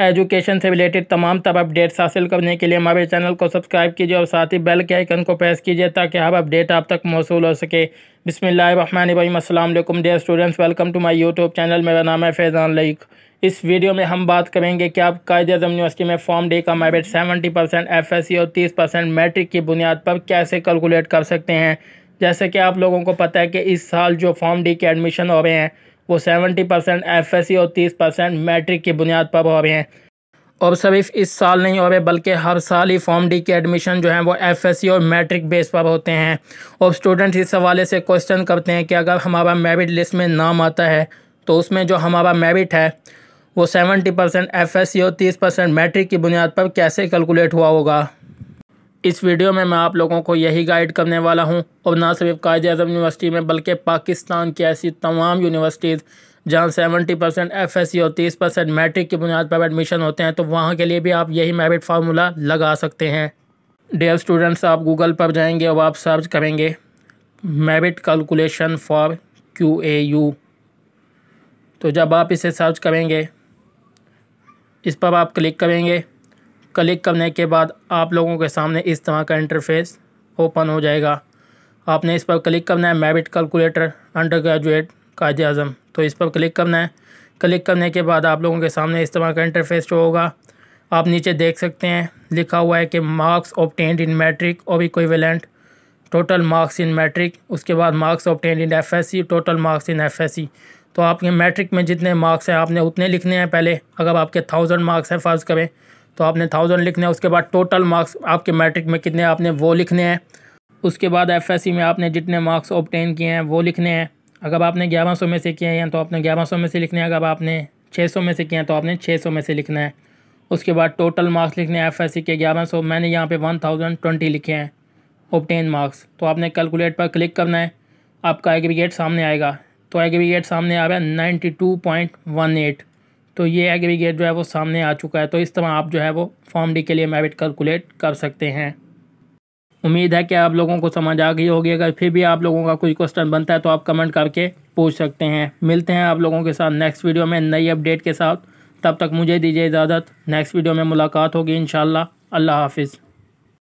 education से related तमाम तब अपडेट्स हासिल करने के लिए हमारे चैनल को सब्सक्राइब कीजिए और साथ ही बेल के आइकन को प्रेस कीजिए ताकि हर अपडेट आप तक मौसू हो सके बिसमीम अल्लाम dear students welcome to my YouTube channel मेरा नाम है फैज़ान लईक इस वीडियो में हम बात करेंगे कि आप कायद अजम यूनिवर्सिटी में फॉर्म डे का मेरिट सेवेंटी परसेंट एफ और तीस परसेंट मेट्रिक की बुनियाद पर कैसे कैलकुलेट कर सकते हैं जैसे कि आप लोगों को पता है कि इस साल जो फॉर्म डी के एडमिशन हो रहे हैं वो सेवेंटी परसेंट एफ और तीस परसेंट मैट्रिक की बुनियाद पर हो रहे हैं और सिर्फ इस साल नहीं हो रहे बल्कि हर साल ही फॉर्म डी के एडमिशन जो है वो सी और मैट्रिक बेस पर होते हैं और स्टूडेंट इस हवाले से क्वेश्चन करते हैं कि अगर हमारा मेरिट लिस्ट में नाम आता है तो उसमें जो हमारा मेरिट है वो सेवेंटी परसेंट एफ और तीस परसेंट मैट्रिक की बुनियाद पर कैसे कैलकुलेट हुआ होगा इस वीडियो में मैं आप लोगों को यही गाइड करने वाला हूं और ना सिर्फ कायद अजम यूनिवर्सिटी में बल्कि पाकिस्तान की ऐसी तमाम यूनिवर्सिटीज़ जहाँ seventy percent F S C और तीस परसेंट मैट्रिक की बुनियाद पर एडमिशन होते हैं तो वहाँ के लिए भी आप यही मेरिट फार्मूला लगा सकते हैं डेयर स्टूडेंट्स आप गूगल पर जाएंगे और आप सर्च करेंगे merit calculation for Q A U तो जब आप इसे सर्च करेंगे इस पर आप क्लिक करेंगे क्लिक करने के बाद आप लोगों के सामने इस तरह का इंटरफेस ओपन हो जाएगा आपने इस पर क्लिक करना है मैबिट कैलकुलेटर अंडर ग्रेजुएट कायद अज़म तो इस पर क्लिक करना है क्लिक करने के बाद आप लोगों के सामने इस तरह का इंटरफेस जो होगा आप नीचे देख सकते हैं लिखा हुआ है कि marks obtained in matric or equivalent total marks in matric उसके बाद marks obtained in FSc total marks in FSc तो आपके मैट्रिक में जितने मार्क्स हैं आपने उतने लिखने हैं पहले अगर आपके थाउजेंड मार्क्स हैं फ़र्ज़ करें तो आपने थाउजेंड लिखने हैं उसके बाद टोटल मार्क्स आपके मैट्रिक में कितने आपने वो लिखने हैं उसके बाद एफ में आपने जितने मार्क्स ऑप्टेन किए हैं वो लिखने हैं अगर आपने ग्यारह सौ में से किए हैं तो आपने ग्यारह सौ में से लिखने हैं अगर आपने छः सौ में से किए हैं तो आपने छः सौ में से लिखना है उसके बाद टोटल मार्क्स लिखने हैं एफ के ग्यारह सौ मैंने यहाँ पे वन थाउजेंड ट्वेंटी लिखे हैं ओपटेन मार्क्स तो आपने कैलकुलेट पर क्लिक करना है आपका एग्रीगेट सामने आएगा तो एग्रीगेट सामने आ रहा है ninety two point one eight तो ये एग्रीगेट जो है वो सामने आ चुका है तो इस तरह आप जो है वो फॉर्म डी के लिए मेरिट कैलकुलेट कर सकते हैं उम्मीद है कि आप लोगों को समझ आ गई होगी अगर फिर भी आप लोगों का कोई क्वेश्चन बनता है तो आप कमेंट करके पूछ सकते हैं मिलते हैं आप लोगों के साथ नेक्स्ट वीडियो में नई अपडेट के साथ तब तक मुझे दीजिए इजाज़त नेक्स्ट वीडियो में मुलाकात होगी इन अल्लाह हाफिज़